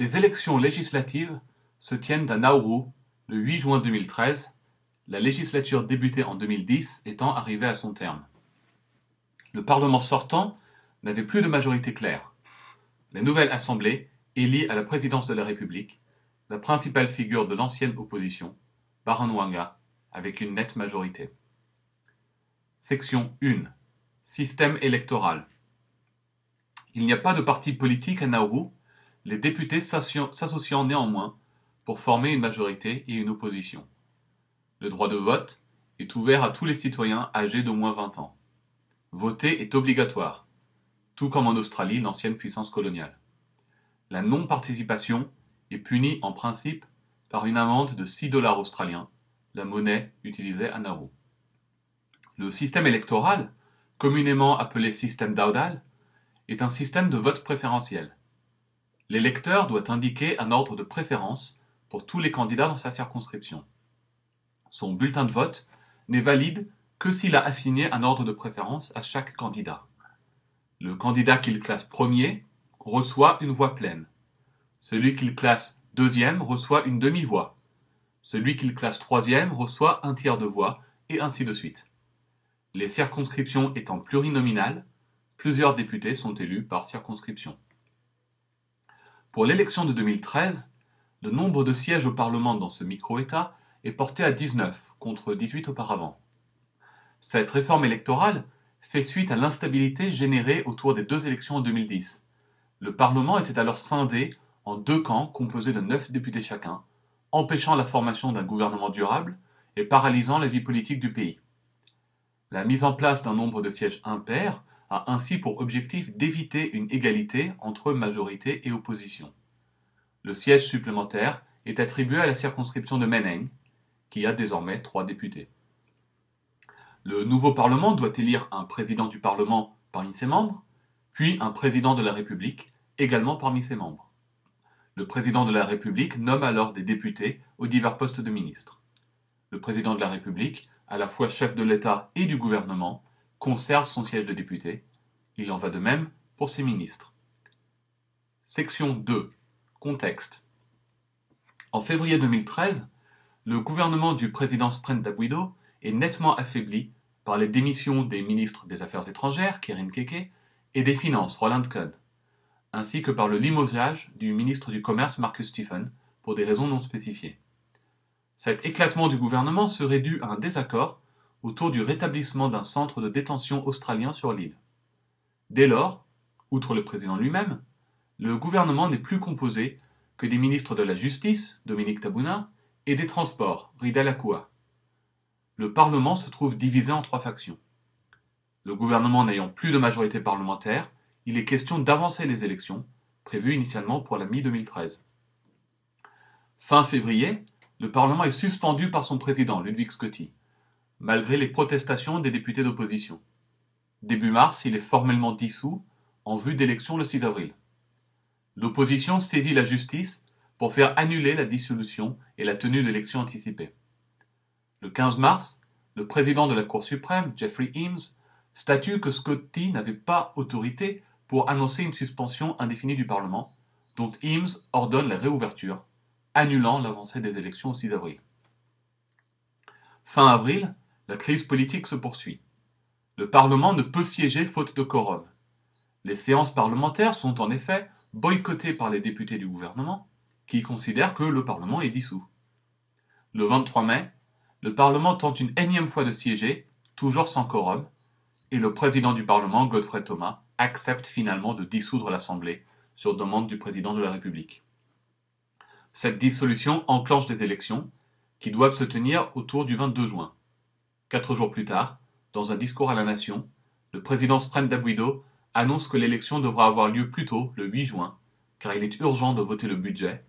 Les élections législatives se tiennent à Nauru le 8 juin 2013, la législature débutée en 2010 étant arrivée à son terme. Le Parlement sortant n'avait plus de majorité claire. La nouvelle Assemblée élit à la présidence de la République la principale figure de l'ancienne opposition, Baranwanga, avec une nette majorité. Section 1. Système électoral. Il n'y a pas de parti politique à Nauru les députés s'associant néanmoins pour former une majorité et une opposition. Le droit de vote est ouvert à tous les citoyens âgés d'au moins 20 ans. Voter est obligatoire, tout comme en Australie, l'ancienne puissance coloniale. La non-participation est punie en principe par une amende de 6 dollars australiens, la monnaie utilisée à Nauru. Le système électoral, communément appelé système d'audal, est un système de vote préférentiel. L'électeur doit indiquer un ordre de préférence pour tous les candidats dans sa circonscription. Son bulletin de vote n'est valide que s'il a assigné un ordre de préférence à chaque candidat. Le candidat qu'il classe premier reçoit une voix pleine. Celui qu'il classe deuxième reçoit une demi-voix. Celui qu'il classe troisième reçoit un tiers de voix, et ainsi de suite. Les circonscriptions étant plurinominales, plusieurs députés sont élus par circonscription. Pour l'élection de 2013, le nombre de sièges au Parlement dans ce micro-État est porté à 19 contre 18 auparavant. Cette réforme électorale fait suite à l'instabilité générée autour des deux élections en 2010. Le Parlement était alors scindé en deux camps composés de neuf députés chacun, empêchant la formation d'un gouvernement durable et paralysant la vie politique du pays. La mise en place d'un nombre de sièges impairs a ainsi pour objectif d'éviter une égalité entre majorité et opposition. Le siège supplémentaire est attribué à la circonscription de Meneng, qui a désormais trois députés. Le nouveau Parlement doit élire un président du Parlement parmi ses membres, puis un président de la République également parmi ses membres. Le président de la République nomme alors des députés aux divers postes de ministres. Le président de la République, à la fois chef de l'État et du gouvernement, conserve son siège de député. Il en va de même pour ses ministres. Section 2. Contexte. En février 2013, le gouvernement du président Sprenda Dabuido est nettement affaibli par les démissions des ministres des Affaires étrangères, Kirin Keke, et des Finances, Roland Cohn, ainsi que par le limogeage du ministre du Commerce, Marcus Stephen, pour des raisons non spécifiées. Cet éclatement du gouvernement serait dû à un désaccord autour du rétablissement d'un centre de détention australien sur l'île. Dès lors, outre le président lui-même, le gouvernement n'est plus composé que des ministres de la Justice, Dominique Tabouna, et des Transports, Rida Lakoua. Le Parlement se trouve divisé en trois factions. Le gouvernement n'ayant plus de majorité parlementaire, il est question d'avancer les élections, prévues initialement pour la mi-2013. Fin février, le Parlement est suspendu par son président, Ludwig Scotti malgré les protestations des députés d'opposition. Début mars, il est formellement dissous en vue d'élections le 6 avril. L'opposition saisit la justice pour faire annuler la dissolution et la tenue d'élections anticipées. Le 15 mars, le président de la Cour suprême, Jeffrey Eames, statue que Scotty n'avait pas autorité pour annoncer une suspension indéfinie du Parlement, dont Eames ordonne la réouverture, annulant l'avancée des élections au 6 avril. Fin avril, la crise politique se poursuit. Le Parlement ne peut siéger faute de quorum. Les séances parlementaires sont en effet boycottées par les députés du gouvernement, qui considèrent que le Parlement est dissous. Le 23 mai, le Parlement tente une énième fois de siéger, toujours sans quorum, et le président du Parlement, Godfrey Thomas, accepte finalement de dissoudre l'Assemblée sur demande du président de la République. Cette dissolution enclenche des élections qui doivent se tenir autour du 22 juin. Quatre jours plus tard, dans un discours à la nation, le président Sprem Dabuido annonce que l'élection devra avoir lieu plus tôt, le 8 juin, car il est urgent de voter le budget,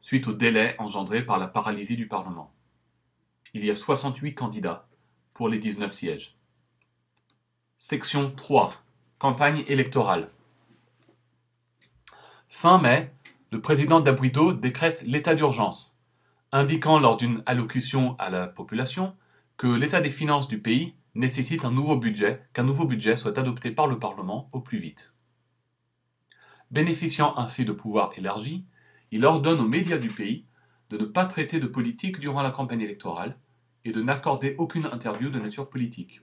suite au délai engendré par la paralysie du Parlement. Il y a 68 candidats pour les 19 sièges. Section 3. Campagne électorale. Fin mai, le président Dabuido décrète l'état d'urgence, indiquant lors d'une allocution à la population que l'état des finances du pays nécessite un nouveau budget, qu'un nouveau budget soit adopté par le Parlement au plus vite. Bénéficiant ainsi de pouvoirs élargis, il ordonne aux médias du pays de ne pas traiter de politique durant la campagne électorale et de n'accorder aucune interview de nature politique.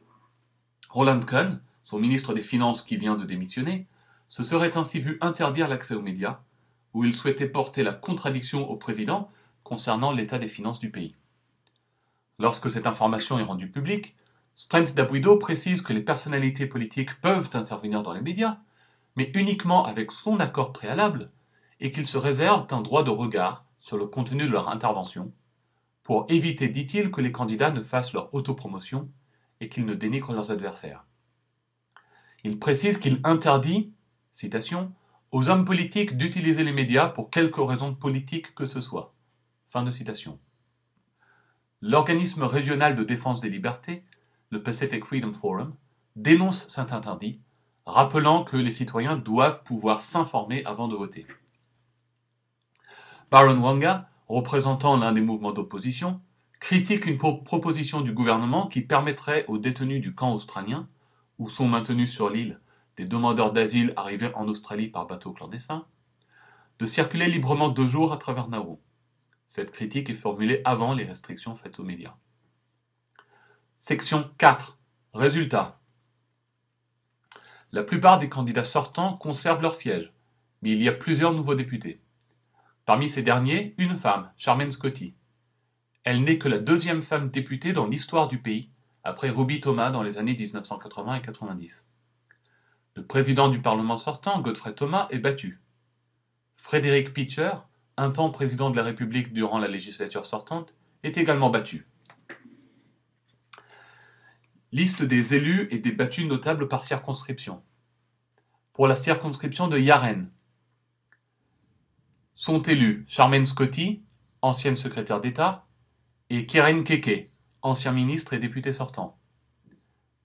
Roland Kahn, son ministre des Finances qui vient de démissionner, se serait ainsi vu interdire l'accès aux médias, où il souhaitait porter la contradiction au président concernant l'état des finances du pays. Lorsque cette information est rendue publique, Sprint Dabuido précise que les personnalités politiques peuvent intervenir dans les médias, mais uniquement avec son accord préalable, et qu'ils se réservent un droit de regard sur le contenu de leur intervention, pour éviter, dit-il, que les candidats ne fassent leur autopromotion et qu'ils ne dénigrent leurs adversaires. Il précise qu'il interdit, citation, aux hommes politiques d'utiliser les médias pour quelque raison politique que ce soit. Fin de citation. L'organisme régional de défense des libertés, le Pacific Freedom Forum, dénonce cet interdit, rappelant que les citoyens doivent pouvoir s'informer avant de voter. Baron Wanga, représentant l'un des mouvements d'opposition, critique une proposition du gouvernement qui permettrait aux détenus du camp australien, où sont maintenus sur l'île des demandeurs d'asile arrivés en Australie par bateau clandestin, de circuler librement deux jours à travers Nauru. Cette critique est formulée avant les restrictions faites aux médias. Section 4. Résultats. La plupart des candidats sortants conservent leur siège, mais il y a plusieurs nouveaux députés. Parmi ces derniers, une femme, Charmaine Scotty. Elle n'est que la deuxième femme députée dans l'histoire du pays, après Ruby Thomas dans les années 1980 et 90. Le président du Parlement sortant, Godfrey Thomas, est battu. Frédéric Pitcher, un temps président de la République durant la législature sortante, est également battu. Liste des élus et des battus notables par circonscription. Pour la circonscription de Yaren, sont élus Charmaine Scotty, ancienne secrétaire d'État, et Keren Keke, ancien ministre et député sortant.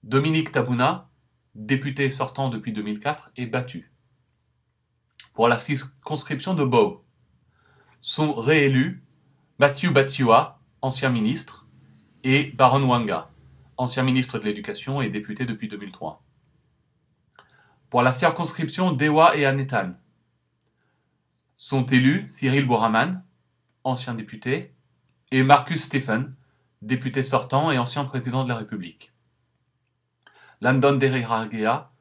Dominique Tabouna, député sortant depuis 2004, est battu. Pour la circonscription de Beau, sont réélus Mathieu Batsiwa, ancien ministre, et Baron Wanga, ancien ministre de l'Éducation et député depuis 2003. Pour la circonscription Dewa et Anetan, sont élus Cyril Bouraman, ancien député, et Marcus Stephen, député sortant et ancien président de la République. Landon Deriragea,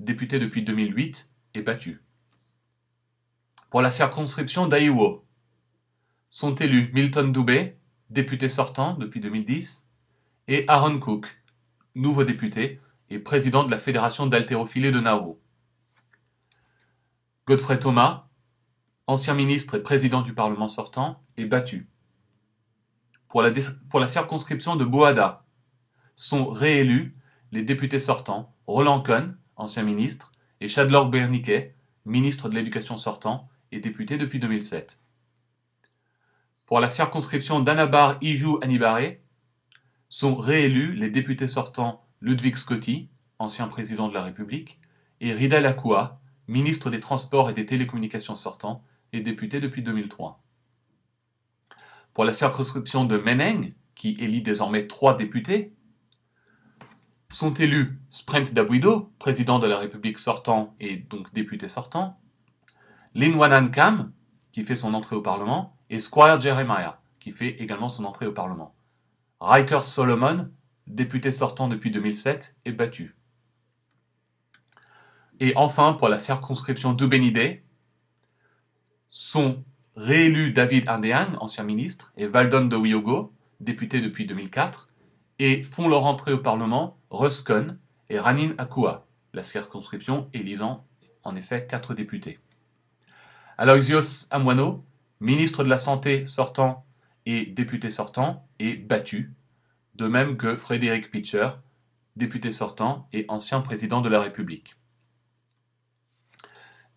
député depuis 2008, est battu. Pour la circonscription d'Aiwo, sont élus Milton Dubé, député sortant depuis 2010, et Aaron Cook, nouveau député et président de la Fédération d'haltérophilie de Nauru. Godfrey Thomas, ancien ministre et président du Parlement sortant, est battu. Pour la, pour la circonscription de Boada, sont réélus les députés sortants Roland Cohn, ancien ministre, et Chadlor Berniquet, ministre de l'Éducation sortant et député depuis 2007 pour la circonscription dannabar ijou anibare sont réélus les députés sortants Ludwig Scotti, ancien président de la République, et Rida Lakoua, ministre des Transports et des Télécommunications sortant et député depuis 2003. Pour la circonscription de Meneng, qui élit désormais trois députés, sont élus Sprint Dabuido, président de la République sortant et donc député sortant, Lin Kam, qui fait son entrée au Parlement, et Squire Jeremiah, qui fait également son entrée au Parlement. Riker Solomon, député sortant depuis 2007, est battu. Et enfin, pour la circonscription d'Ubenide, sont réélus David Ardean, ancien ministre, et Valdon de Wiogo, député depuis 2004, et font leur entrée au Parlement Ruscon et Ranin Akua, la circonscription élisant en effet quatre députés. Aloysios Amwano, ministre de la Santé sortant et député sortant, est battu, de même que Frédéric Pitcher, député sortant et ancien président de la République.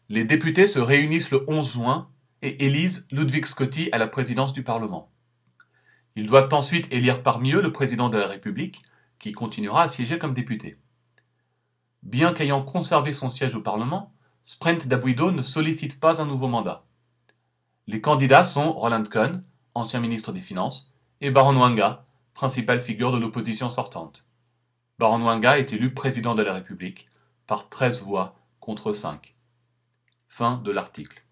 Les députés se réunissent le 11 juin et élisent Ludwig Scotti à la présidence du Parlement. Ils doivent ensuite élire parmi eux le président de la République, qui continuera à siéger comme député. Bien qu'ayant conservé son siège au Parlement, Sprint d'Abuido ne sollicite pas un nouveau mandat. Les candidats sont Roland Cohn, ancien ministre des Finances, et Baron Wanga, principale figure de l'opposition sortante. Baron Wanga est élu président de la République par 13 voix contre 5. Fin de l'article.